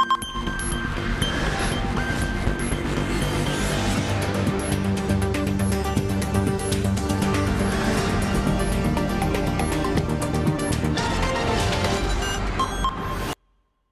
you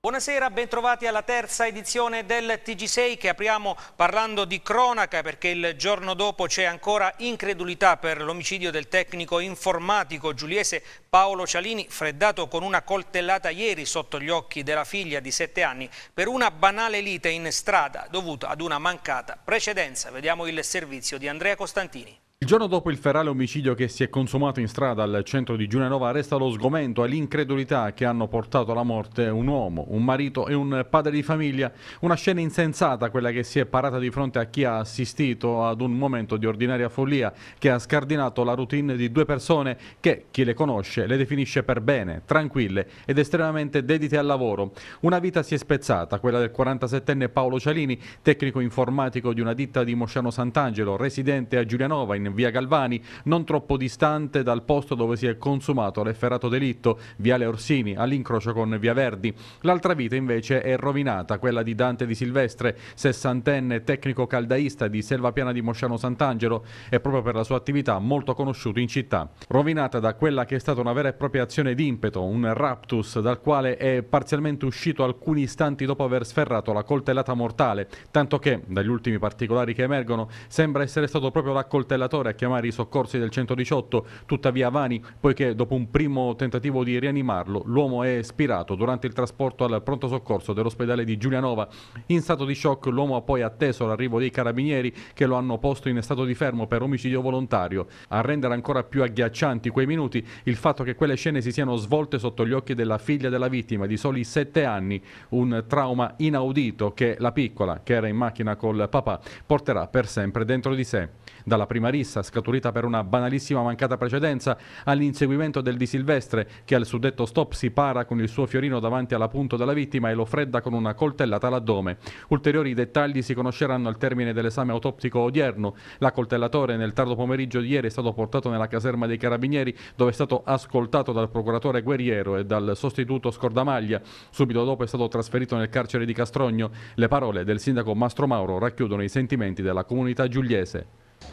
Buonasera, bentrovati alla terza edizione del TG6 che apriamo parlando di cronaca perché il giorno dopo c'è ancora incredulità per l'omicidio del tecnico informatico giuliese Paolo Cialini freddato con una coltellata ieri sotto gli occhi della figlia di 7 anni per una banale lite in strada dovuta ad una mancata precedenza. Vediamo il servizio di Andrea Costantini. Il giorno dopo il ferale omicidio che si è consumato in strada al centro di Giulianova resta lo sgomento e l'incredulità che hanno portato alla morte un uomo, un marito e un padre di famiglia. Una scena insensata quella che si è parata di fronte a chi ha assistito ad un momento di ordinaria follia che ha scardinato la routine di due persone che chi le conosce le definisce per bene, tranquille ed estremamente dedite al lavoro. Una vita si è spezzata, quella del 47enne Paolo Cialini, tecnico informatico di una ditta di Mosciano Sant'Angelo, residente a Giulianova in via Galvani, non troppo distante dal posto dove si è consumato l'efferato delitto, viale Orsini, all'incrocio con via Verdi. L'altra vita invece è rovinata, quella di Dante Di Silvestre, sessantenne tecnico caldaista di Selva Piana di Mosciano Sant'Angelo e proprio per la sua attività molto conosciuto in città. Rovinata da quella che è stata una vera e propria azione d'impeto, un raptus dal quale è parzialmente uscito alcuni istanti dopo aver sferrato la coltellata mortale, tanto che, dagli ultimi particolari che emergono, sembra essere stato proprio l'accoltellatore l'operatore a chiamare i soccorsi del 118, tuttavia vani, poiché dopo un primo tentativo di rianimarlo, l'uomo è spirato durante il trasporto al pronto soccorso dell'ospedale di Giulianova. In stato di shock l'uomo ha poi atteso l'arrivo dei carabinieri che lo hanno posto in stato di fermo per omicidio volontario. A rendere ancora più agghiaccianti quei minuti il fatto che quelle scene si siano svolte sotto gli occhi della figlia della vittima di soli 7 anni, un trauma inaudito che la piccola, che era in macchina col papà, porterà per sempre dentro di sé dalla prima rissa scaturita per una banalissima mancata precedenza all'inseguimento del Di Silvestre che al suddetto stop si para con il suo fiorino davanti alla punta della vittima e lo fredda con una coltellata all'addome. Ulteriori dettagli si conosceranno al termine dell'esame autoptico odierno. La coltellatore nel tardo pomeriggio di ieri è stato portato nella caserma dei carabinieri dove è stato ascoltato dal procuratore Guerriero e dal sostituto Scordamaglia. Subito dopo è stato trasferito nel carcere di Castrogno. Le parole del sindaco Mastro Mauro racchiudono i sentimenti della comunità giuliese.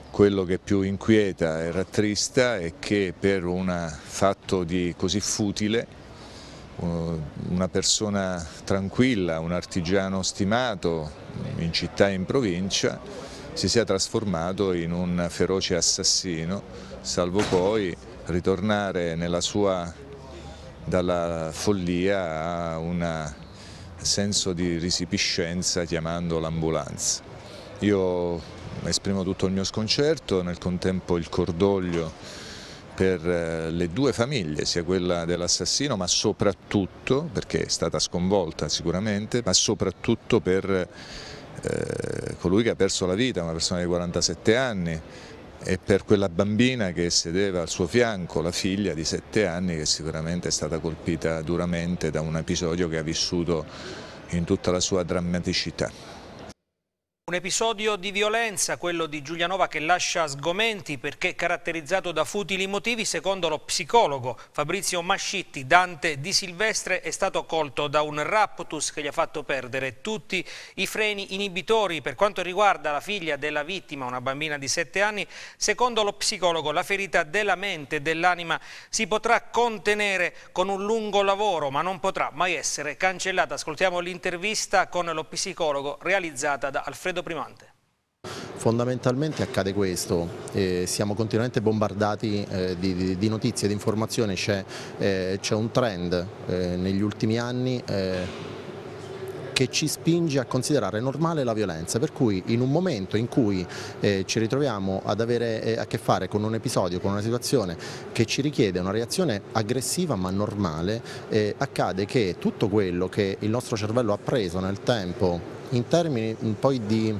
Quello che più inquieta e rattrista è che per un fatto di così futile una persona tranquilla, un artigiano stimato in città e in provincia si sia trasformato in un feroce assassino, salvo poi ritornare nella sua dalla follia a un senso di risipiscenza chiamando l'ambulanza. Io esprimo tutto il mio sconcerto, nel contempo il cordoglio per eh, le due famiglie, sia quella dell'assassino ma soprattutto, perché è stata sconvolta sicuramente, ma soprattutto per eh, colui che ha perso la vita, una persona di 47 anni e per quella bambina che sedeva al suo fianco, la figlia di 7 anni che sicuramente è stata colpita duramente da un episodio che ha vissuto in tutta la sua drammaticità. Un episodio di violenza, quello di Giulianova, che lascia sgomenti perché caratterizzato da futili motivi, secondo lo psicologo Fabrizio Mascitti, Dante Di Silvestre è stato colto da un raptus che gli ha fatto perdere tutti i freni inibitori. Per quanto riguarda la figlia della vittima, una bambina di 7 anni, secondo lo psicologo la ferita della mente e dell'anima si potrà contenere con un lungo lavoro, ma non potrà mai essere cancellata. Ascoltiamo l'intervista con lo psicologo realizzata da Alfredo freddo primante. Fondamentalmente accade questo, eh, siamo continuamente bombardati eh, di, di, di, notizie, di informazioni, c'è eh, un trend eh, negli ultimi anni eh, che ci spinge a considerare normale la violenza, per cui in un momento in cui eh, ci ritroviamo ad avere eh, a che fare con un episodio, con una situazione che ci richiede una reazione aggressiva ma normale, eh, accade che tutto quello che il nostro cervello ha preso nel tempo in termini mm, poi di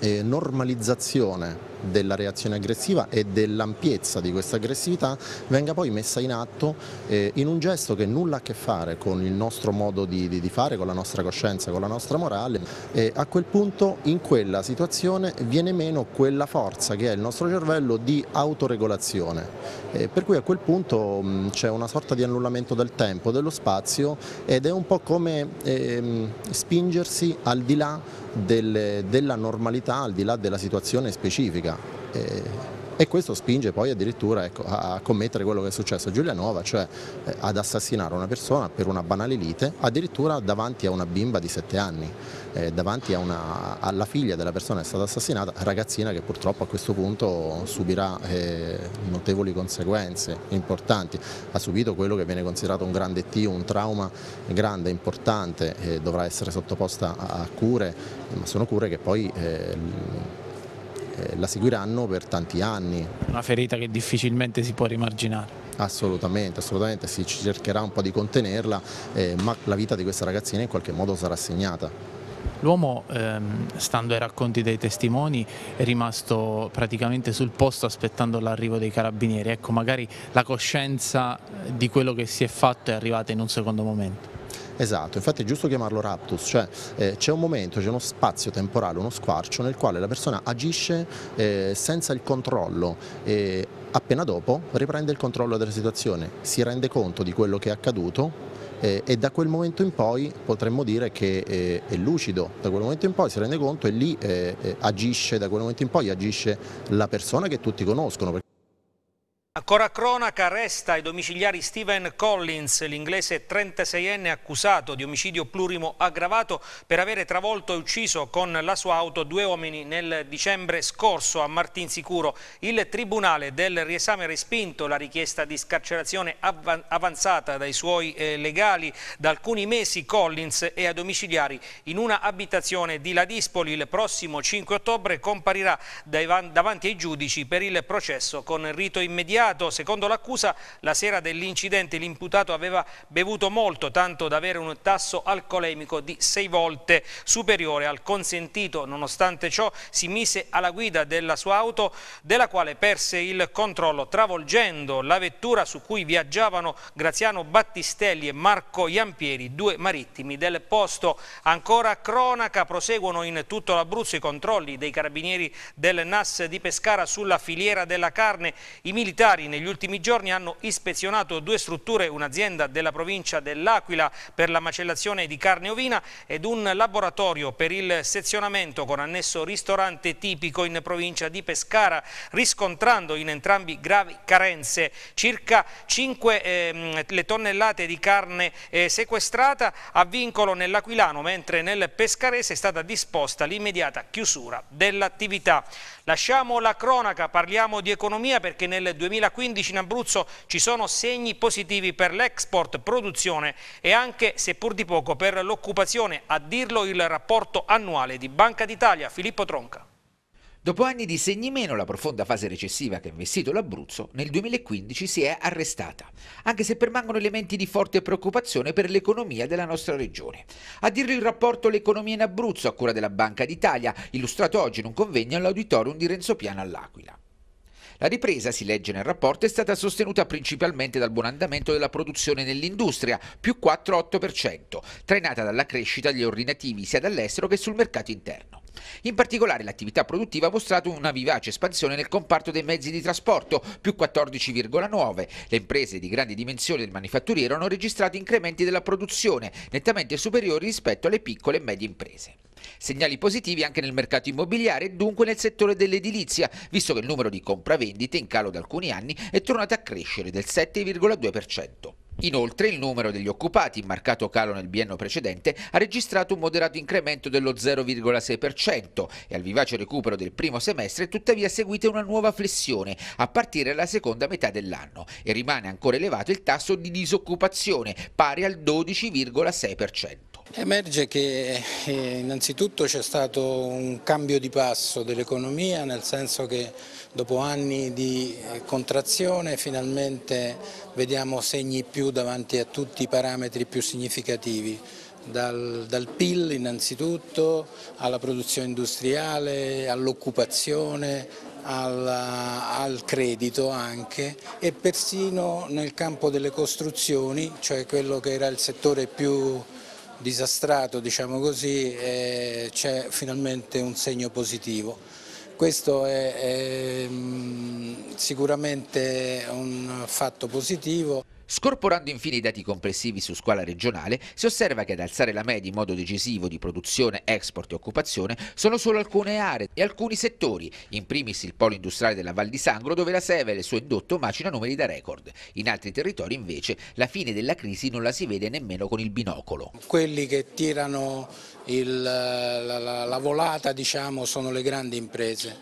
eh, normalizzazione della reazione aggressiva e dell'ampiezza di questa aggressività venga poi messa in atto eh, in un gesto che nulla ha a che fare con il nostro modo di, di, di fare, con la nostra coscienza, con la nostra morale e a quel punto in quella situazione viene meno quella forza che è il nostro cervello di autoregolazione, eh, per cui a quel punto mm, c'è una sorta di annullamento del tempo, dello spazio ed è un po' come ehm, spingersi al di là delle, della normalità, al di là della situazione specifica. E, e questo spinge poi addirittura ecco, a commettere quello che è successo a Giulianova, cioè eh, ad assassinare una persona per una banale lite, addirittura davanti a una bimba di 7 anni, eh, davanti una, alla figlia della persona che è stata assassinata, ragazzina che purtroppo a questo punto subirà eh, notevoli conseguenze importanti, ha subito quello che viene considerato un grande T, un trauma grande, importante, eh, dovrà essere sottoposta a, a cure, ma sono cure che poi eh, eh, la seguiranno per tanti anni. Una ferita che difficilmente si può rimarginare. Assolutamente, assolutamente, si cercherà un po' di contenerla, eh, ma la vita di questa ragazzina in qualche modo sarà segnata. L'uomo, ehm, stando ai racconti dei testimoni, è rimasto praticamente sul posto aspettando l'arrivo dei carabinieri. Ecco, magari la coscienza eh, di quello che si è fatto è arrivata in un secondo momento. Esatto, infatti è giusto chiamarlo raptus, cioè eh, c'è un momento, c'è uno spazio temporale, uno squarcio nel quale la persona agisce eh, senza il controllo e appena dopo riprende il controllo della situazione, si rende conto di quello che è accaduto eh, e da quel momento in poi potremmo dire che eh, è lucido, da quel momento in poi si rende conto e lì eh, eh agisce, da quel momento in poi agisce la persona che tutti conoscono. Ancora cronaca resta ai domiciliari Stephen Collins, l'inglese 36enne accusato di omicidio plurimo aggravato per avere travolto e ucciso con la sua auto due uomini nel dicembre scorso a Martinsicuro. Il Tribunale del riesame ha respinto la richiesta di scarcerazione avanzata dai suoi eh, legali da alcuni mesi Collins è a domiciliari in una abitazione di Ladispoli. Il prossimo 5 ottobre comparirà davanti ai giudici per il processo con rito immediato imputato. Secondo l'accusa, la sera dell'incidente l'imputato aveva bevuto molto, tanto da avere un tasso alcolemico di sei volte superiore al consentito. Nonostante ciò, si mise alla guida della sua auto, della quale perse il controllo, travolgendo la vettura su cui viaggiavano Graziano Battistelli e Marco Iampieri, due marittimi del posto. Ancora cronaca, proseguono in tutto l'Abruzzo i controlli dei carabinieri del NAS di Pescara sulla filiera della carne. I militari militari negli ultimi giorni hanno ispezionato due strutture, un'azienda della provincia dell'Aquila per la macellazione di carne ovina ed un laboratorio per il sezionamento con annesso ristorante tipico in provincia di Pescara, riscontrando in entrambi gravi carenze. Circa 5 eh, le tonnellate di carne eh, sequestrata a vincolo nell'Aquilano, mentre nel Pescarese è stata disposta l'immediata chiusura dell'attività. Lasciamo la cronaca, parliamo di economia perché nel 2015 in Abruzzo ci sono segni positivi per l'export, produzione e anche, seppur di poco, per l'occupazione. A dirlo il rapporto annuale di Banca d'Italia, Filippo Tronca. Dopo anni di segni meno, la profonda fase recessiva che ha investito l'Abruzzo nel 2015 si è arrestata, anche se permangono elementi di forte preoccupazione per l'economia della nostra regione. A dirlo il rapporto L'economia in Abruzzo a cura della Banca d'Italia, illustrato oggi in un convegno all'auditorium di Renzo Piano all'Aquila. La ripresa, si legge nel rapporto, è stata sostenuta principalmente dal buon andamento della produzione nell'industria, più 4,8%, trainata dalla crescita degli ordinativi sia dall'estero che sul mercato interno. In particolare l'attività produttiva ha mostrato una vivace espansione nel comparto dei mezzi di trasporto, più 14,9. Le imprese di grandi dimensioni del manifatturiero hanno registrato incrementi della produzione nettamente superiori rispetto alle piccole e medie imprese. Segnali positivi anche nel mercato immobiliare e dunque nel settore dell'edilizia, visto che il numero di compravendite in calo da alcuni anni è tornato a crescere del 7,2%. Inoltre il numero degli occupati, in marcato calo nel biennio precedente, ha registrato un moderato incremento dello 0,6% e al vivace recupero del primo semestre tuttavia seguite una nuova flessione a partire dalla seconda metà dell'anno e rimane ancora elevato il tasso di disoccupazione pari al 12,6%. Emerge che eh, innanzitutto c'è stato un cambio di passo dell'economia, nel senso che dopo anni di eh, contrazione finalmente vediamo segni più davanti a tutti i parametri più significativi. Dal, dal, PIL innanzitutto, alla produzione industriale, all'occupazione, al credito anche e persino nel campo delle costruzioni, cioè quello che era il settore più disastrato, diciamo così, c'è finalmente un segno positivo. Questo è, è mm, sicuramente un fatto positivo. Scorporando infine i dati complessivi su scuola regionale, si osserva che ad alzare la media in modo decisivo di produzione, export e occupazione sono solo alcune aree e alcuni settori, in primis il polo industriale della Val di Sangro dove la Seve e il suo indotto macina numeri da record. In altri territori invece la fine della crisi non la si vede nemmeno con il binocolo. Quelli che tirano il, la, la, la, volata diciamo, sono le grandi imprese,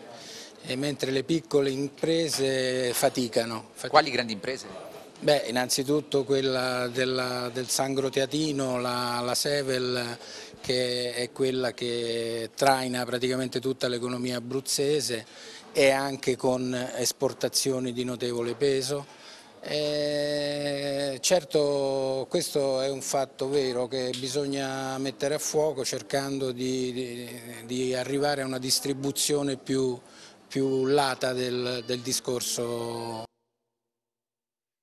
mentre le piccole imprese faticano. faticano. Quali grandi imprese? Beh, innanzitutto quella della, del Sangro Teatino, la, la Sevel, che è quella che traina praticamente tutta l'economia abruzzese e anche con esportazioni di notevole peso. Eh, certo questo è un fatto vero che bisogna mettere a fuoco cercando di, di, di arrivare a una distribuzione più, più lata del, del discorso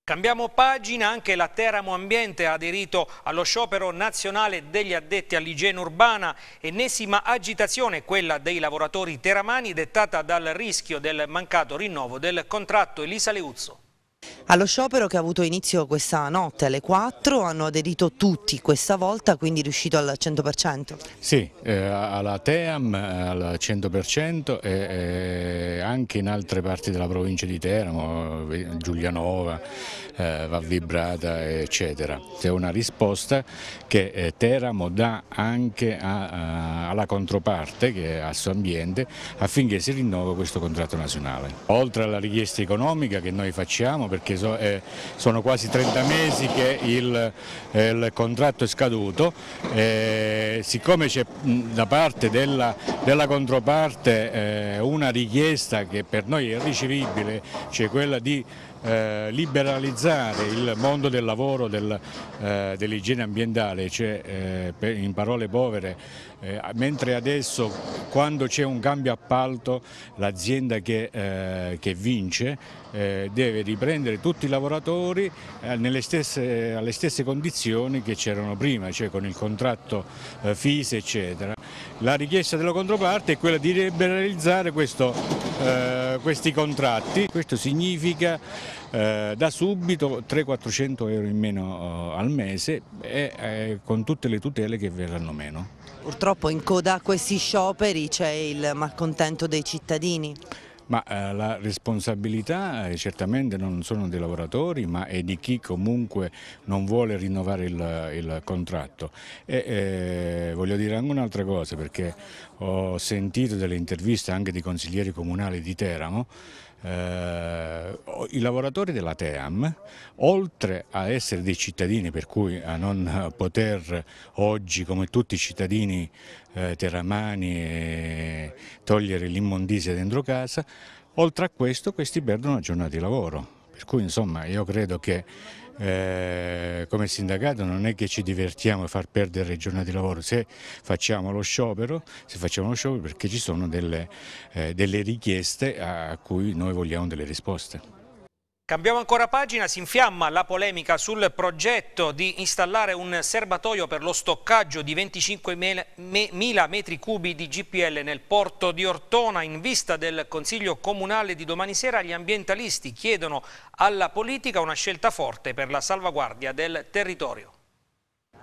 Cambiamo pagina, anche la Teramo Ambiente ha aderito allo sciopero nazionale degli addetti all'igiene urbana, ennesima agitazione quella dei lavoratori teramani dettata dal rischio del mancato rinnovo del contratto Elisa Leuzzo. Allo sciopero che ha avuto inizio questa notte alle 4 hanno aderito tutti questa volta, quindi riuscito al 100%? Sì, eh, alla Team al 100% e, e, eh, anche in altre parti della provincia di Teramo, eh, Giulianova, eh, Vibrata, eccetera. È una risposta che eh, Teramo dà anche a, a, alla controparte, che è al suo ambiente, affinché si rinnova questo contratto nazionale. Oltre alla richiesta economica che noi facciamo, perché so, eh, sono quasi 30 mesi che il, eh, il contratto è scaduto, eh, siccome c'è da parte della, della controparte eh, una richiesta che per noi è ricevibile, cioè quella di eh, liberalizzare il mondo del lavoro del, eh, dell'igiene ambientale, cioè, eh, in parole povere, eh, mentre adesso quando c'è un cambio appalto l'azienda che, eh, che, vince eh, deve riprendere tutti i lavoratori stesse, alle stesse condizioni che c'erano prima, cioè con il contratto FISE eccetera. La richiesta della controparte è quella di liberalizzare questo eh, questi contratti. Questo significa eh, da subito 300-400 euro in meno eh, al mese e con tutte le tutele che verranno meno. Purtroppo in coda a questi scioperi c'è il malcontento dei cittadini. Ma eh, la responsabilità eh, certamente non sono dei lavoratori ma è di chi comunque non vuole rinnovare il, il contratto. E, eh, voglio dire anche un'altra cosa perché ho sentito delle interviste anche di consiglieri comunali di Teramo eh, i lavoratori della Team, oltre a essere dei cittadini, per cui a non poter oggi, come tutti i cittadini eh, terramani e togliere l'immondizia dentro casa. Oltre a questo questi perdono giornate di lavoro, per cui insomma io credo che eh, come sindacato non è che ci divertiamo a far perdere giornate di lavoro, se facciamo lo sciopero, se facciamo lo sciopero perché ci sono delle, eh, delle richieste a cui noi vogliamo delle risposte. Cambiamo ancora pagina, si infiamma la polemica sul progetto di installare un serbatoio per lo stoccaggio di 25.000 metri cubi di GPL nel porto di Ortona. In vista del Consiglio Comunale di domani sera gli ambientalisti chiedono alla politica una scelta forte per la salvaguardia del territorio.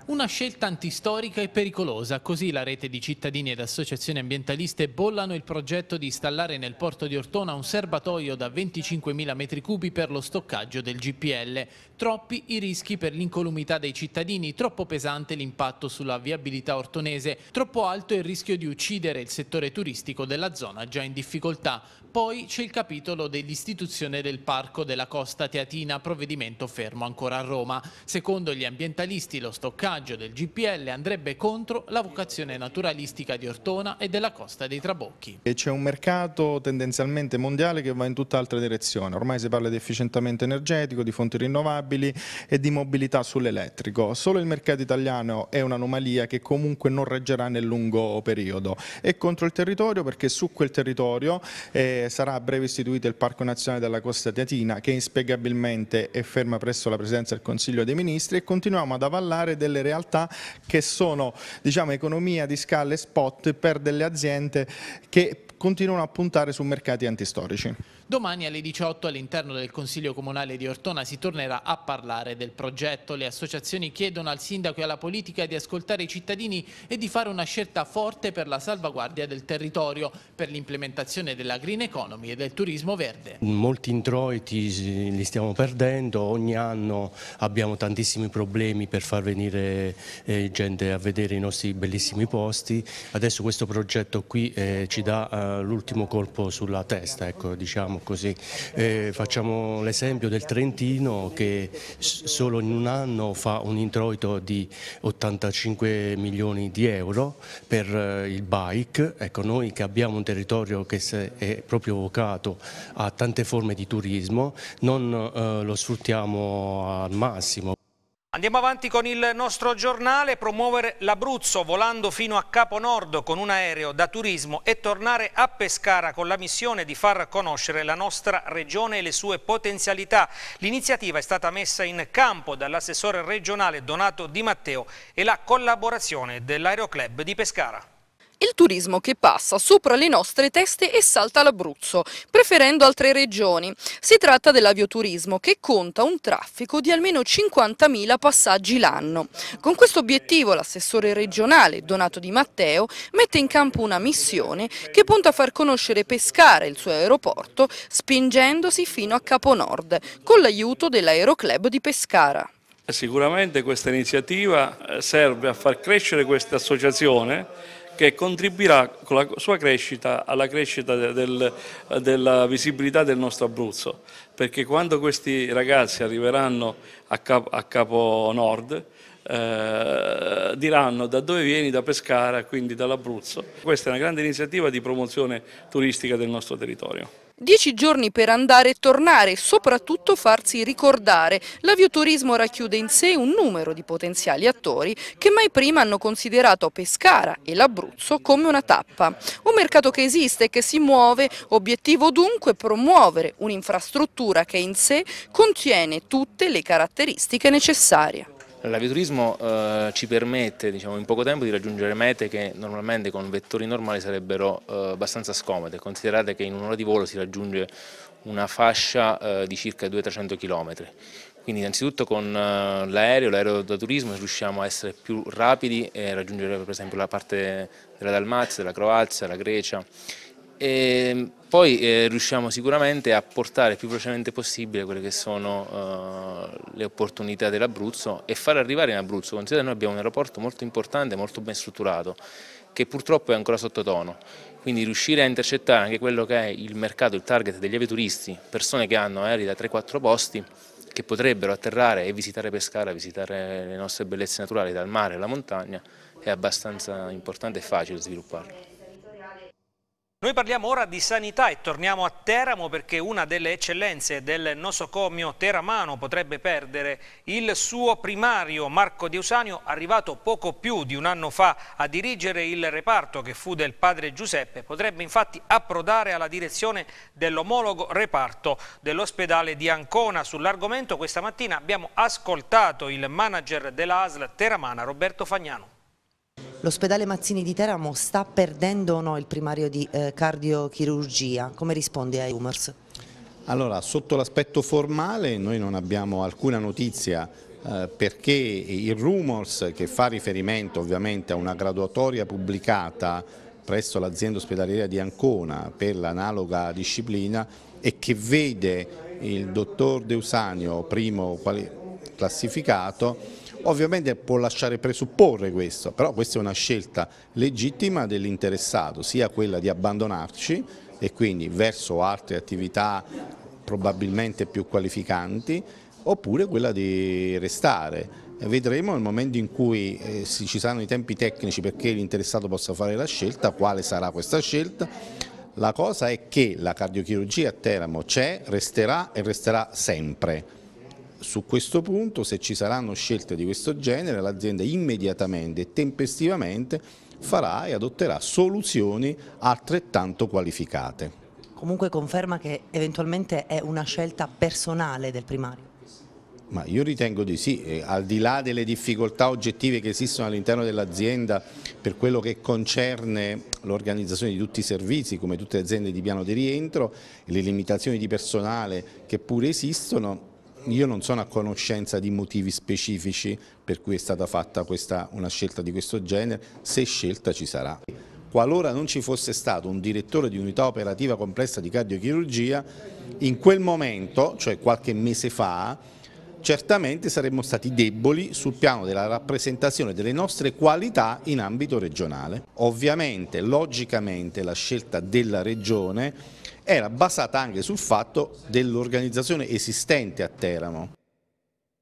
Una scelta antistorica e pericolosa, così la rete di cittadini ed associazioni ambientaliste bollano il progetto di installare nel porto di Ortona un serbatoio da 25.000 m3 per lo stoccaggio del GPL. Troppi i rischi per l'incolumità dei cittadini, troppo pesante l'impatto sulla viabilità ortonese, troppo alto il rischio di uccidere il settore turistico della zona già in difficoltà. Poi c'è il capitolo dell'istituzione del Parco della Costa Teatina, provvedimento fermo ancora a Roma. Secondo gli ambientalisti lo stoccaggio del GPL andrebbe contro la vocazione naturalistica di Ortona e della Costa dei Trabocchi. C'è un mercato tendenzialmente mondiale che va in tutt'altra direzione. Ormai si parla di efficientamento energetico, di fonti rinnovabili e di mobilità sull'elettrico. Solo il mercato italiano è un'anomalia che comunque non reggerà nel lungo periodo. È contro il territorio perché su quel territorio... Eh, sarà a breve istituito il Parco Nazionale della Costa Teatina che inspiegabilmente è ferma presso la Presidenza del Consiglio dei Ministri e continuiamo ad avallare delle realtà che sono diciamo, economia di scale spot per delle aziende che continuano a puntare su mercati antistorici. Domani alle 18 all'interno del Consiglio Comunale di Ortona si tornerà a parlare del progetto. Le associazioni chiedono al sindaco e alla politica di ascoltare i cittadini e di fare una scelta forte per la salvaguardia del territorio, per l'implementazione della green economy e del turismo verde. Molti introiti li stiamo perdendo, ogni anno abbiamo tantissimi problemi per far venire eh, gente a vedere i nostri bellissimi posti. Adesso questo progetto qui eh, ci dà eh, l'ultimo colpo sulla testa, ecco, diciamo così. Eh, facciamo l'esempio del Trentino che solo in un anno fa un introito di 85 milioni di euro per eh, il bike. Ecco, noi che abbiamo un territorio che è proprio vocato a tante forme di turismo non eh, lo sfruttiamo al massimo. Andiamo avanti con il nostro giornale, promuovere l'Abruzzo volando fino a Capo Nord con un aereo da turismo e tornare a Pescara con la missione di far conoscere la nostra regione e le sue potenzialità. L'iniziativa è stata messa in campo dall'assessore regionale Donato Di Matteo e la collaborazione dell'Aeroclub di Pescara. Il turismo che passa sopra le nostre teste e salta l'Abruzzo, preferendo altre regioni. Si tratta dell'avioturismo che conta un traffico di almeno 50.000 passaggi l'anno. Con questo obiettivo l'assessore regionale Donato Di Matteo mette in campo una missione che punta a far conoscere Pescara e il suo aeroporto spingendosi fino a Capo Nord con l'aiuto dell'Aeroclub di Pescara. Sicuramente questa iniziativa eh, serve a far crescere questa associazione che contribuirà con la sua crescita alla crescita del, della visibilità del nostro Abruzzo, perché quando questi ragazzi arriveranno a Capo, a capo Nord, eh, diranno da dove vieni, da Pescara, quindi dall'Abruzzo. Questa è una grande iniziativa di promozione turistica del nostro territorio. Dieci giorni per andare e tornare e soprattutto farsi ricordare. L'avioturismo racchiude in sé un numero di potenziali attori che mai prima hanno considerato Pescara e l'Abruzzo come una tappa. Un mercato che esiste e che si muove, obiettivo dunque promuovere un'infrastruttura che in sé contiene tutte le caratteristiche necessarie. L'avioturismo eh, ci permette diciamo, in poco tempo di raggiungere mete che normalmente con vettori normali sarebbero eh, abbastanza scomode, considerate che in un'ora di volo si raggiunge una fascia eh, di circa 200-300 km. Quindi innanzitutto con eh, l'aereo, l'aereo da turismo riusciamo a essere più rapidi e raggiungere per esempio la parte della Dalmazia, della Croazia, la Grecia e ehm, poi eh, riusciamo sicuramente a portare più velocemente possibile quelle che sono eh, le opportunità dell'Abruzzo e far arrivare in Abruzzo, considerate noi abbiamo un aeroporto molto importante, molto ben strutturato, che purtroppo è ancora sottotono, quindi riuscire a intercettare anche quello che è il mercato, il target degli aviaturisti, persone che hanno aerei da 3-4 posti, che potrebbero atterrare e visitare Pescara, visitare le nostre bellezze naturali dal mare alla montagna, è abbastanza importante e facile svilupparlo. Noi parliamo ora di sanità e torniamo a Teramo perché una delle eccellenze del nosocomio teramano potrebbe perdere il suo primario Marco Deusanio, arrivato poco più di un anno fa a dirigere il reparto che fu del padre Giuseppe, potrebbe infatti approdare alla direzione dell'omologo reparto dell'ospedale di Ancona. Sull'argomento questa mattina abbiamo ascoltato il manager della ASL teramana Roberto Fagnano. L'ospedale Mazzini di Teramo sta perdendo o no il primario di eh, cardiochirurgia? Come risponde ai rumors? Allora, sotto l'aspetto formale noi non abbiamo alcuna notizia eh, perché il rumors che fa riferimento ovviamente a una graduatoria pubblicata presso l'azienda ospedaliera di Ancona per l'analoga disciplina e che vede il dottor Deusanio primo classificato Ovviamente può lasciare presupporre questo, però questa è una scelta legittima dell'interessato, sia quella di abbandonarci e quindi verso altre attività probabilmente più qualificanti, oppure quella di restare. Vedremo nel momento in cui eh, ci saranno i tempi tecnici perché l'interessato possa fare la scelta, quale sarà questa scelta. La cosa è che la cardiochirurgia a Teramo c'è, resterà e resterà sempre su questo punto, se ci saranno scelte di questo genere, l'azienda immediatamente e tempestivamente farà e adotterà soluzioni altrettanto qualificate. Comunque conferma che eventualmente è una scelta personale del primario? Ma io ritengo di sì, al di là delle difficoltà oggettive che esistono all'interno dell'azienda per quello che concerne l'organizzazione di tutti i servizi, come tutte le aziende di piano di rientro, le limitazioni di personale che pure esistono, io non sono a conoscenza di motivi specifici per cui è stata fatta questa, una scelta di questo genere, se scelta ci sarà. Qualora non ci fosse stato un direttore di unità operativa complessa di cardiochirurgia, in quel momento, cioè qualche mese fa, certamente saremmo stati deboli sul piano della rappresentazione delle nostre qualità in ambito regionale. Ovviamente, logicamente, la scelta della regione era basata anche sul fatto dell'organizzazione esistente a Teramo.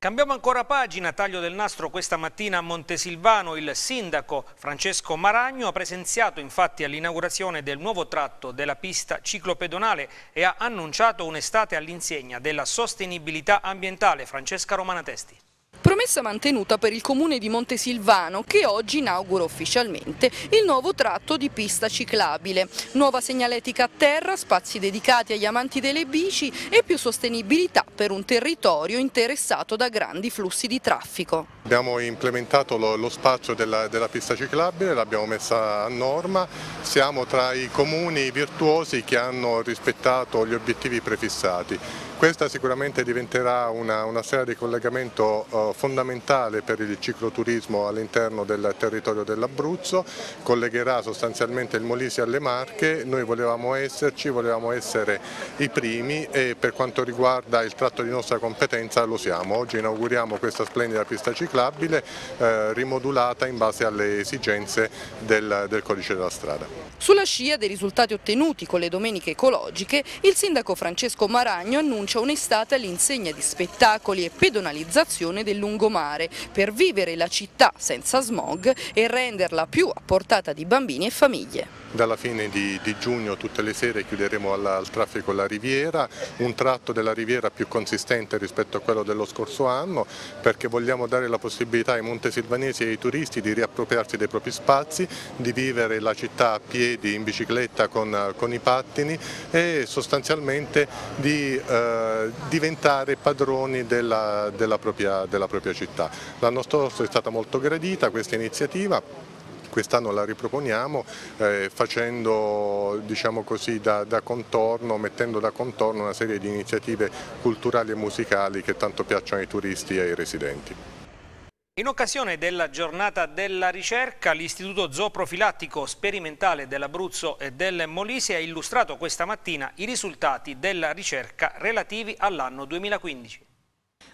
Cambiamo ancora pagina, taglio del nastro questa mattina a Montesilvano, il sindaco Francesco Maragno ha presenziato infatti all'inaugurazione del nuovo tratto della pista ciclopedonale e ha annunciato un'estate all'insegna della sostenibilità ambientale. Francesca Romana Testi. Promessa mantenuta per il comune di Montesilvano che oggi inaugura ufficialmente il nuovo tratto di pista ciclabile. Nuova segnaletica a terra, spazi dedicati agli amanti delle bici e più sostenibilità per un territorio interessato da grandi flussi di traffico. Abbiamo implementato lo, lo spazio della, della, pista ciclabile, l'abbiamo messa a norma, siamo tra i comuni virtuosi che hanno rispettato gli obiettivi prefissati. Questa sicuramente diventerà una, una sfera di collegamento eh, fondamentale per il cicloturismo all'interno del territorio dell'Abruzzo, collegherà sostanzialmente il Molise alle Marche, noi volevamo esserci, volevamo essere i primi e per quanto riguarda il tratto di nostra competenza lo siamo. Oggi inauguriamo questa splendida pista ciclabile eh, rimodulata in base alle esigenze del, del codice della strada. Sulla scia dei risultati ottenuti con le domeniche ecologiche, il sindaco Francesco Maragno annuncia provincia onestata l'insegna di spettacoli e pedonalizzazione del lungomare per vivere la città senza smog e renderla più a portata di bambini e famiglie. Dalla fine di, di giugno tutte le sere chiuderemo alla, al traffico la riviera, un tratto della riviera più consistente rispetto a quello dello scorso anno perché vogliamo dare la possibilità ai montesilvanesi e ai turisti di riappropriarsi dei propri spazi, di vivere la città a piedi, in bicicletta, con, con i pattini e sostanzialmente di... Eh, eh, diventare padroni della, della, propria, della propria città. L'anno scorso è stata molto gradita questa iniziativa, quest'anno la riproponiamo eh, facendo diciamo così, da, da, contorno, mettendo da contorno una serie di iniziative culturali e musicali che tanto piacciono ai turisti e ai residenti. In occasione della giornata della ricerca, l'Istituto Zooprofilattico Sperimentale dell'Abruzzo e del Molise ha illustrato questa mattina i risultati della ricerca relativi all'anno 2015.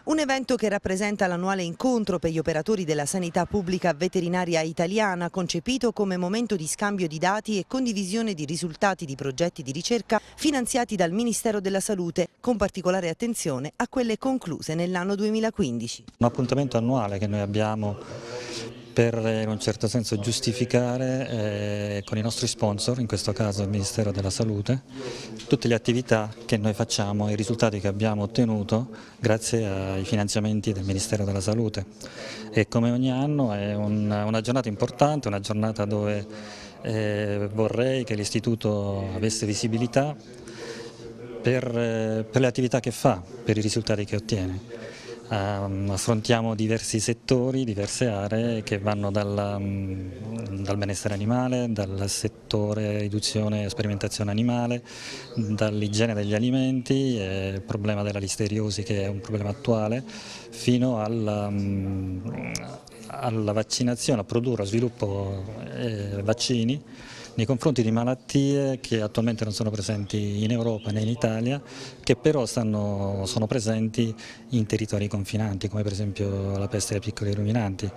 Un evento che rappresenta l'annuale incontro per gli operatori della sanità pubblica veterinaria italiana, concepito come momento di scambio di dati e condivisione di risultati di progetti di ricerca finanziati dal Ministero della Salute, con particolare attenzione a quelle concluse nell'anno 2015. Un appuntamento annuale che noi abbiamo per in un certo senso giustificare eh, con i nostri sponsor, in questo caso il Ministero della Salute, tutte le attività che noi facciamo e i risultati che abbiamo ottenuto grazie ai finanziamenti del Ministero della Salute. E come ogni anno è un, una giornata importante, una giornata dove eh, vorrei che l'Istituto avesse visibilità per, eh, per le attività che fa, per i risultati che ottiene. Ehm, affrontiamo diversi settori, diverse aree che vanno dalla, mm, dal benessere animale, dal settore riduzione e sperimentazione animale, dall'igiene degli alimenti, eh, il problema della listeriosi che è un problema attuale, fino alla, mm, alla vaccinazione, a produrre, a sviluppo eh, vaccini nei confronti di malattie che attualmente non sono presenti in Europa né in Italia, che però stanno, sono presenti in territori confinanti, come per esempio la peste dei piccoli ruminanti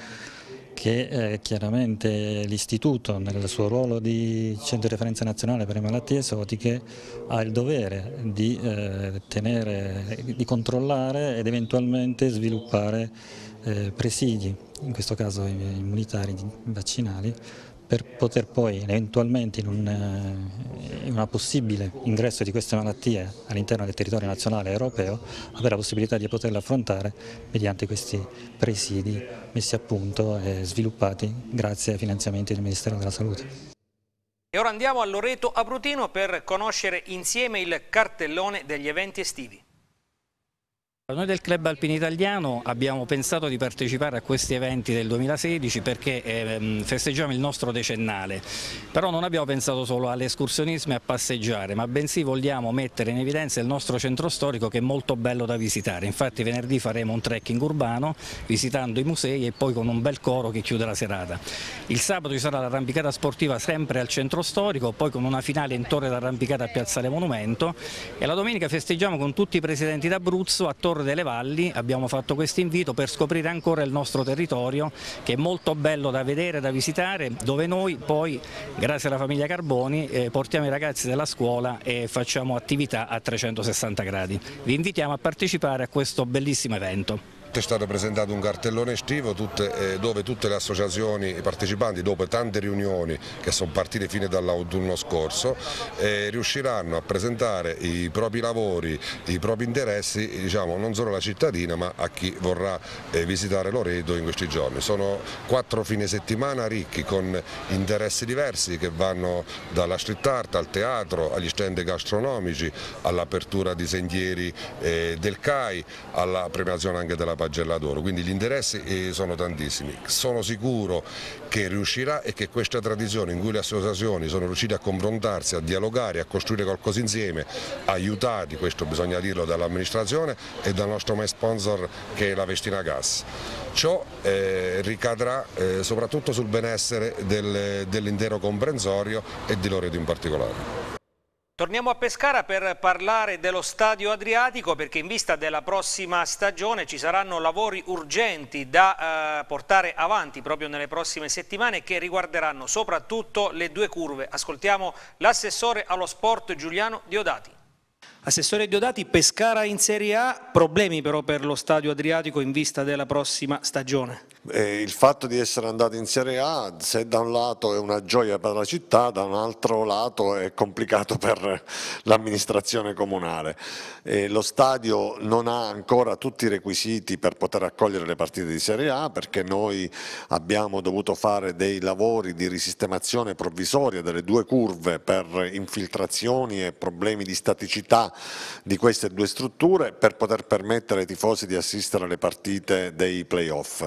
che eh, chiaramente l'istituto nel suo ruolo di centro di referenza nazionale per le malattie esotiche ha il dovere di, eh, tenere, di controllare ed eventualmente sviluppare eh, presidi, in questo caso immunitari, vaccinali, per poter poi eventualmente in un, eh, in una possibile ingresso di queste malattie all'interno del territorio nazionale europeo avere la possibilità di poterle affrontare mediante questi presidi messi a punto e sviluppati grazie ai finanziamenti del Ministero della Salute. E ora andiamo a Loreto Abrutino per conoscere insieme il cartellone degli eventi estivi. Noi del Club Alpino Italiano abbiamo pensato di partecipare a questi eventi del 2016 perché ehm, festeggiamo il nostro decennale, però non abbiamo pensato solo all'escursionismo e a passeggiare, ma bensì vogliamo mettere in evidenza il nostro centro storico che è molto bello da visitare. Infatti venerdì faremo un trekking urbano visitando i musei e poi con un bel coro che chiude la serata. Il sabato ci sarà l'arrampicata sportiva sempre al centro storico, poi con una finale in torre d'arrampicata a Piazzale Monumento e la domenica festeggiamo con tutti i presidenti d'Abruzzo attorno Torre delle Valli abbiamo fatto questo invito per scoprire ancora il nostro territorio che è molto bello da vedere, da visitare, dove noi poi grazie alla famiglia Carboni eh, portiamo i ragazzi della scuola e facciamo attività a 360 gradi. Vi invitiamo a partecipare a questo bellissimo evento è stato presentato un cartellone estivo tutte, eh, dove tutte le associazioni partecipanti, dopo tante riunioni che sono partite fino dall'autunno scorso, eh, riusciranno a presentare i propri lavori, i propri interessi, diciamo, non solo alla cittadina ma a chi vorrà eh, visitare Loredo in questi giorni. Sono quattro fine settimana ricchi con interessi diversi che vanno dalla street art al teatro, agli stand gastronomici, all'apertura di sentieri eh, del CAI, alla premiazione anche della pagina pagella quindi gli interessi eh, sono tantissimi. Sono sicuro che riuscirà e che questa tradizione in cui le associazioni sono riuscite a confrontarsi, a dialogare, a costruire qualcosa insieme, aiutati, questo bisogna dirlo, dall'amministrazione e dal nostro main sponsor che è la Vestina Gas. Ciò eh, ricadrà eh, soprattutto sul benessere del, dell'intero comprensorio e di Loreto in particolare. Torniamo a Pescara per parlare dello stadio Adriatico perché in vista della prossima stagione ci saranno lavori urgenti da eh, portare avanti proprio nelle prossime settimane che riguarderanno soprattutto le due curve. Ascoltiamo l'assessore allo sport Giuliano Diodati. Assessore Diodati, Pescara in Serie A, problemi però per lo stadio Adriatico in vista della prossima stagione? Eh, il fatto di essere andato in Serie A, se da un lato è una gioia per la città, da un altro lato è complicato per l'amministrazione comunale. Eh, lo stadio non ha ancora tutti i requisiti per poter accogliere le partite di Serie A perché noi abbiamo dovuto fare dei lavori di risistemazione provvisoria delle due curve per infiltrazioni e problemi di staticità di queste due strutture per poter permettere ai tifosi di assistere alle partite dei playoff.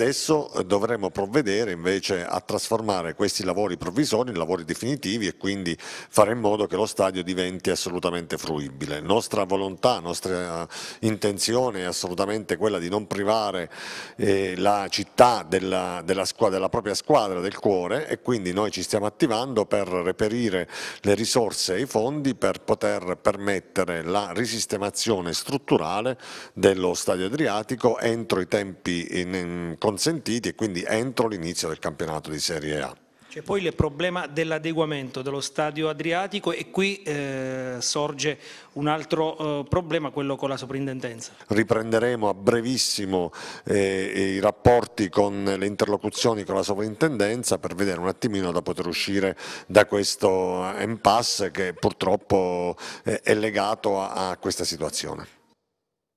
Adesso eh, dovremo provvedere invece a trasformare questi lavori provvisori in lavori definitivi e quindi fare in modo che lo stadio diventi assolutamente fruibile. Nostra volontà, nostra eh, intenzione è assolutamente quella di non privare eh, la città della, della, squadra, della propria squadra del cuore e quindi noi ci stiamo attivando per reperire le risorse e i fondi per poter permettere la risistemazione strutturale dello stadio Adriatico entro i tempi in, in consentiti e quindi entro l'inizio del campionato di Serie A. C'è poi il problema dell'adeguamento dello stadio Adriatico e qui eh, sorge un altro eh, problema, quello con la soprintendenza. Riprenderemo a brevissimo eh, i rapporti con le interlocuzioni con la soprintendenza per vedere un attimino da poter uscire da questo impasse che purtroppo eh, è legato a, a questa situazione.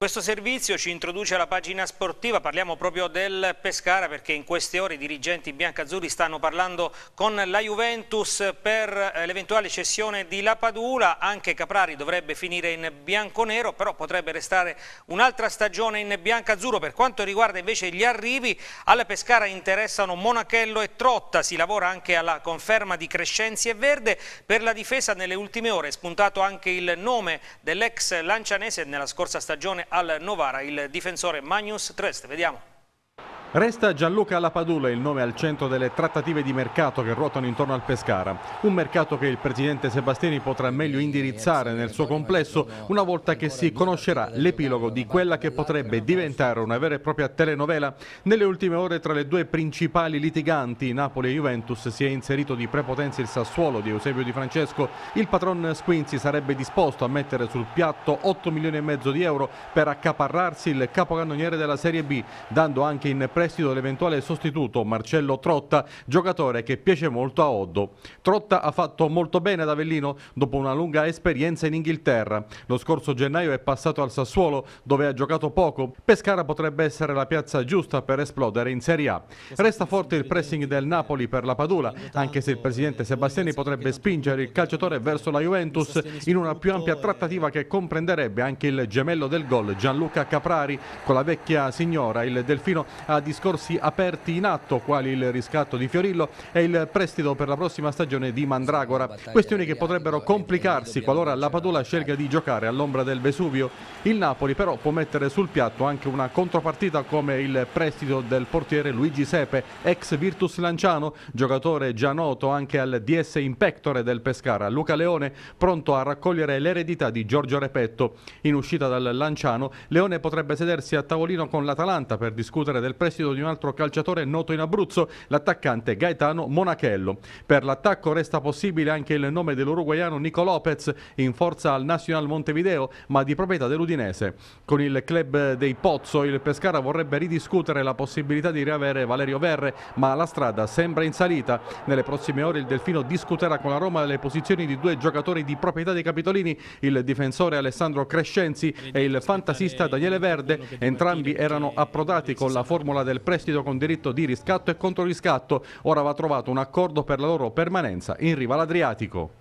Questo servizio ci introduce alla pagina sportiva, parliamo proprio del Pescara perché in queste ore i dirigenti biancazzurri stanno parlando con la Juventus per eh, l'eventuale cessione di Lapadula, anche Caprari dovrebbe finire in bianconero però potrebbe restare un'altra stagione in biancazzurro. Per quanto riguarda invece gli arrivi, alla Pescara interessano Monachello e Trotta, si lavora anche alla conferma di Crescenzi e Verde, per la difesa nelle ultime ore è spuntato anche il nome dell'ex lancianese nella scorsa stagione al Novara il difensore Magnus Trest. Vediamo. Resta Gianluca Lapadula il nome al centro delle trattative di mercato che ruotano intorno al Pescara, un mercato che il presidente Sebastiani potrà meglio indirizzare nel suo complesso una volta che si conoscerà l'epilogo di quella che potrebbe diventare una vera e propria telenovela. Nelle ultime ore tra le due principali litiganti, Napoli e Juventus, si è inserito di prepotenza il Sassuolo di Eusebio Di Francesco. Il patron Squinzi sarebbe disposto a mettere sul piatto 8 milioni e mezzo di euro per accaparrarsi il capocannoniere della Serie B, dando anche in presenza prestito l'eventuale sostituto Marcello Trotta, giocatore che piace molto a Oddo. Trotta ha fatto molto bene ad Avellino dopo una lunga esperienza in Inghilterra. Lo scorso gennaio è passato al Sassuolo dove ha giocato poco. Pescara potrebbe essere la piazza giusta per esplodere in Serie A. Resta forte il pressing del Napoli per la Padula, anche se il presidente Sebastiani potrebbe spingere il calciatore verso la Juventus in una più ampia trattativa che comprenderebbe anche il gemello del gol Gianluca Caprari. Con la vecchia signora il Delfino ha disegnato discorsi aperti in atto, quali il riscatto di Fiorillo e il prestito per la prossima stagione di Mandragora. Questioni che potrebbero complicarsi qualora la Padula scelga di giocare all'ombra del Vesuvio. Il Napoli però può mettere sul piatto anche una contropartita come il prestito del portiere Luigi Sepe, ex Virtus Lanciano, giocatore già noto anche al DS Impectore del Pescara. Luca Leone pronto a raccogliere l'eredità di Giorgio Repetto. In uscita dal Lanciano, Leone potrebbe sedersi a tavolino con l'Atalanta per discutere del prestito vestito di un altro calciatore noto in Abruzzo, l'attaccante Gaetano Monachello. Per l'attacco resta possibile anche il nome dell'uruguaiano Nico Lopez, in forza al Nacional Montevideo, ma di proprietà dell'Udinese. Con il club dei Pozzo, il Pescara vorrebbe ridiscutere la possibilità di riavere Valerio Verre, ma la strada sembra in salita. Nelle prossime ore il Delfino discuterà con la Roma le posizioni di due giocatori di proprietà dei Capitolini, il difensore Alessandro Crescenzi e il fantasista Daniele Verde, entrambi erano approdati con la formula del del prestito con diritto di riscatto e controriscatto. Ora va trovato un accordo per la loro permanenza in riva all'Adriatico.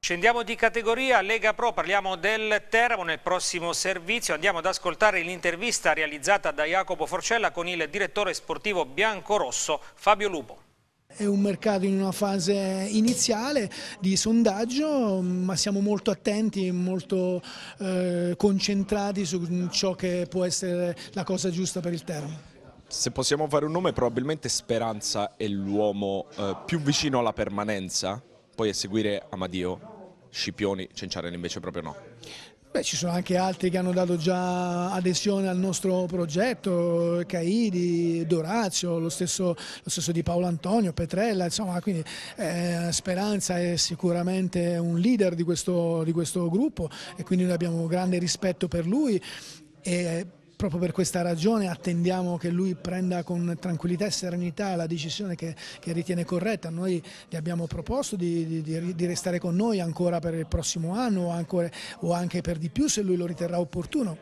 Scendiamo di categoria Lega Pro, parliamo del Teramo nel prossimo servizio, andiamo ad ascoltare l'intervista realizzata da Jacopo Forcella con il direttore sportivo biancorosso Fabio Lupo. È un mercato in una fase iniziale di sondaggio, ma siamo molto attenti, molto eh, concentrati su ciò che può essere la cosa giusta per il Teramo se possiamo fare un nome, probabilmente Speranza è l'uomo eh, più vicino alla permanenza, poi a seguire Amadio, Scipioni, Cenciarelli invece proprio no. Beh, ci sono anche altri che hanno dato già adesione al nostro progetto, Caidi, Dorazio, lo stesso, lo stesso di Paolo Antonio, Petrella, insomma, quindi eh, Speranza è sicuramente un leader di questo, di questo, gruppo e quindi noi abbiamo grande rispetto per lui. E, Proprio per questa ragione attendiamo che lui prenda con tranquillità e serenità la decisione che, che ritiene corretta. Noi gli abbiamo proposto di, di, di, restare con noi ancora per il prossimo anno o, ancora, o anche per di più se lui lo riterrà opportuno.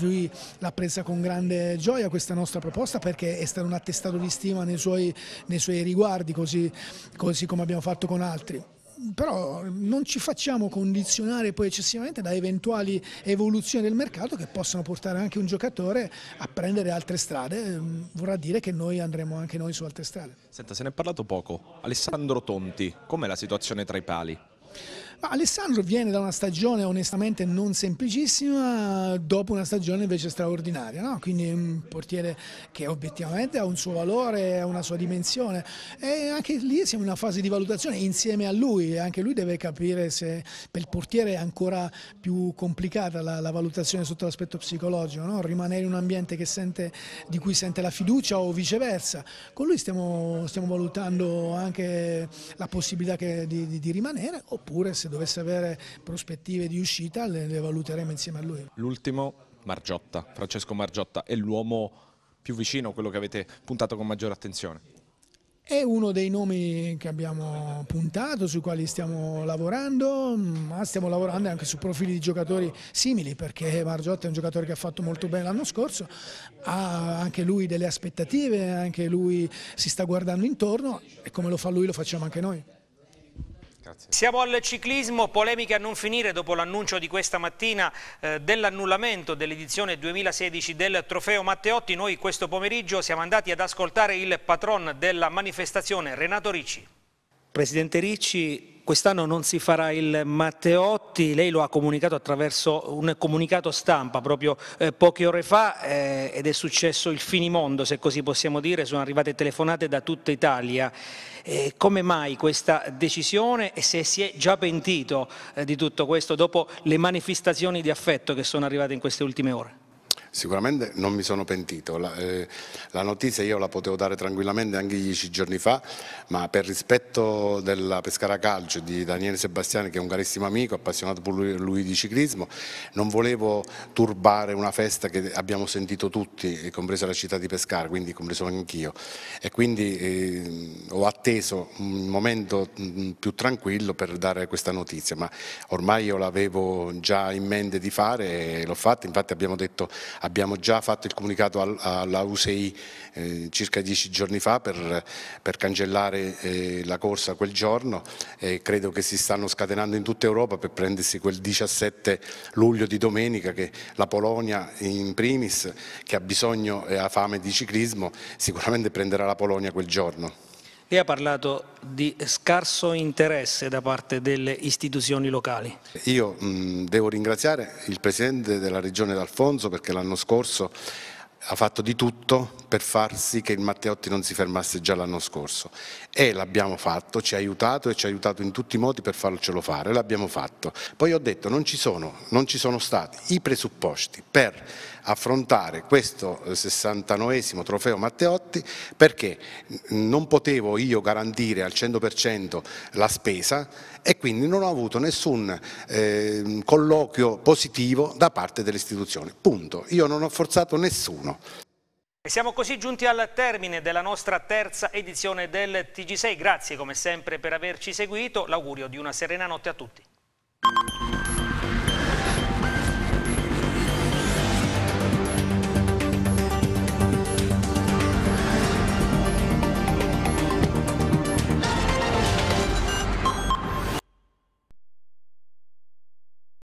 Lui l'ha presa con grande gioia questa nostra proposta perché è stato un attestato di stima nei suoi, nei suoi riguardi, così, così come abbiamo fatto con altri però non ci facciamo condizionare poi eccessivamente da eventuali evoluzioni del mercato che possono portare anche un giocatore a prendere altre strade, ehm, vorrà dire che noi andremo anche noi su altre strade. Senta, se ne è parlato poco. Alessandro Tonti, com'è la situazione tra i pali? Alessandro viene da una stagione onestamente non semplicissima, dopo una stagione invece straordinaria, no? quindi un portiere che obiettivamente ha un suo valore, ha una sua dimensione e anche lì siamo in una fase di valutazione insieme a lui, e anche lui deve capire se per il portiere è ancora più complicata la, la valutazione sotto l'aspetto psicologico, no? rimanere in un ambiente sente, di cui sente la fiducia o viceversa, con lui stiamo, stiamo valutando anche la possibilità che, di, di, di rimanere oppure se dovesse avere prospettive di uscita le, le valuteremo insieme a lui. L'ultimo Margiotta, Francesco Margiotta è l'uomo più vicino a quello che avete puntato con maggiore attenzione. È uno dei nomi che abbiamo puntato, sui quali stiamo lavorando, ma stiamo lavorando anche su profili di giocatori simili perché Margiotta è un giocatore che ha fatto molto bene l'anno scorso, ha anche lui delle aspettative, anche lui si sta guardando intorno e come lo fa lui lo facciamo anche noi. Grazie. Siamo al ciclismo, polemiche a non finire dopo l'annuncio di questa mattina eh, dell'annullamento dell'edizione 2016 del trofeo Matteotti. Noi questo pomeriggio siamo andati ad ascoltare il patron della manifestazione, Renato Ricci. Presidente Ricci, quest'anno non si farà il Matteotti, lei lo ha comunicato attraverso un comunicato stampa proprio eh, poche ore fa eh, ed è successo il finimondo, se così possiamo dire, sono arrivate telefonate da tutta Italia. Eh, come mai questa decisione e se si è già pentito eh, di tutto questo dopo le manifestazioni di affetto che sono arrivate in queste ultime ore? Sicuramente non mi sono pentito, la, eh, la, notizia io la potevo dare tranquillamente anche dieci giorni fa, ma per rispetto della Pescara Calcio di Daniele Sebastiani, che è un carissimo amico, appassionato pure lui di ciclismo, non volevo turbare una festa che abbiamo sentito tutti, compresa la città di Pescara, quindi compreso anch'io. E quindi eh, ho atteso un momento mm, più tranquillo per dare questa notizia, ma ormai io l'avevo già in mente di fare e l'ho fatta, infatti abbiamo detto Abbiamo già fatto il comunicato alla USEI eh, circa dieci giorni fa per, per cancellare eh, la corsa quel giorno e credo che si stanno scatenando in tutta Europa per prendersi quel 17 luglio di domenica che la Polonia in primis che ha bisogno e ha fame di ciclismo sicuramente prenderà la Polonia quel giorno. Lei ha parlato di scarso interesse da parte delle istituzioni locali. Io mh, devo ringraziare il Presidente della Regione D'Alfonso perché l'anno scorso ha fatto di tutto per far sì che il Matteotti non si fermasse già l'anno scorso e l'abbiamo fatto, ci ha aiutato e ci ha aiutato in tutti i modi per farcelo fare, l'abbiamo fatto. Poi ho detto non ci sono, non ci sono stati i presupposti per affrontare questo 69 eh, trofeo Matteotti perché non potevo io garantire al 100% la spesa e quindi non ho avuto nessun eh, colloquio positivo da parte dell'istituzione. Punto. Io non ho forzato nessuno. E siamo così giunti al termine della nostra terza edizione del TG6. Grazie come sempre per averci seguito. L'augurio di una serena notte a tutti.